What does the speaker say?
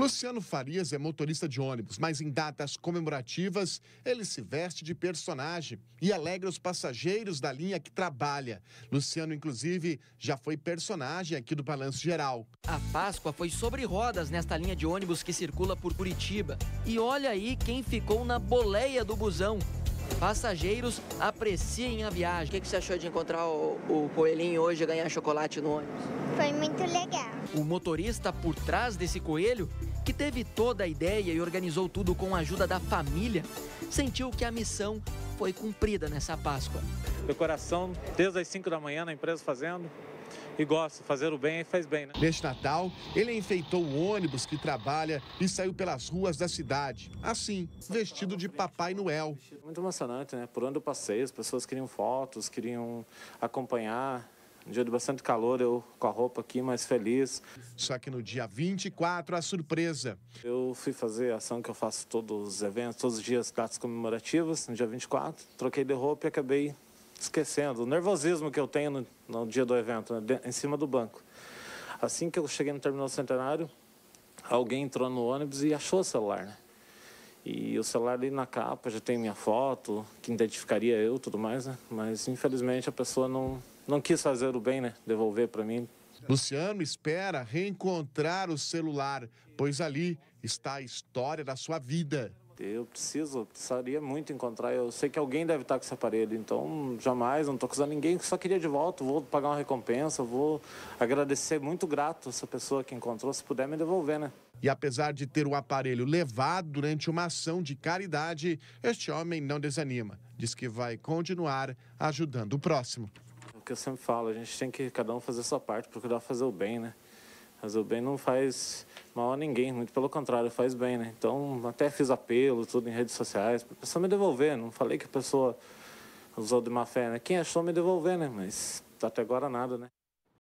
Luciano Farias é motorista de ônibus, mas em datas comemorativas ele se veste de personagem e alegra os passageiros da linha que trabalha. Luciano, inclusive, já foi personagem aqui do Balanço Geral. A Páscoa foi sobre rodas nesta linha de ônibus que circula por Curitiba. E olha aí quem ficou na boleia do busão passageiros apreciem a viagem. O que, que você achou de encontrar o, o coelhinho hoje e ganhar chocolate no ônibus? Foi muito legal. O motorista por trás desse coelho, que teve toda a ideia e organizou tudo com a ajuda da família, sentiu que a missão foi cumprida nessa Páscoa. Meu coração, desde as 5 da manhã na empresa fazendo, e gosta. Fazer o bem faz bem, né? Neste Natal, ele enfeitou o ônibus que trabalha e saiu pelas ruas da cidade, assim, vestido de Papai Noel. Muito emocionante, né? Por onde eu passei, as pessoas queriam fotos, queriam acompanhar. Um dia de bastante calor, eu com a roupa aqui, mais feliz. Só que no dia 24, a surpresa. Eu fui fazer a ação que eu faço todos os eventos, todos os dias, datas comemorativas, no dia 24. Troquei de roupa e acabei esquecendo. O nervosismo que eu tenho no, no dia do evento, né, em cima do banco. Assim que eu cheguei no terminal centenário, alguém entrou no ônibus e achou o celular, né? E o celular ali na capa já tem minha foto, que identificaria eu tudo mais, né? Mas infelizmente a pessoa não, não quis fazer o bem, né? Devolver para mim. Luciano espera reencontrar o celular, pois ali está a história da sua vida. Eu preciso, precisaria muito encontrar. Eu sei que alguém deve estar com esse aparelho, então jamais, não estou acusando ninguém. Só queria de volta, vou pagar uma recompensa, vou agradecer muito grato essa pessoa que encontrou, se puder me devolver, né? E apesar de ter o aparelho levado durante uma ação de caridade, este homem não desanima. Diz que vai continuar ajudando o próximo. É o que eu sempre falo, a gente tem que cada um fazer a sua parte, procurar fazer o bem, né? Fazer o bem não faz mal a ninguém, muito pelo contrário, faz bem, né? Então, até fiz apelo, tudo em redes sociais, a pessoa me devolver. Não falei que a pessoa usou de má fé, né? Quem achou me devolver, né? Mas até agora nada, né?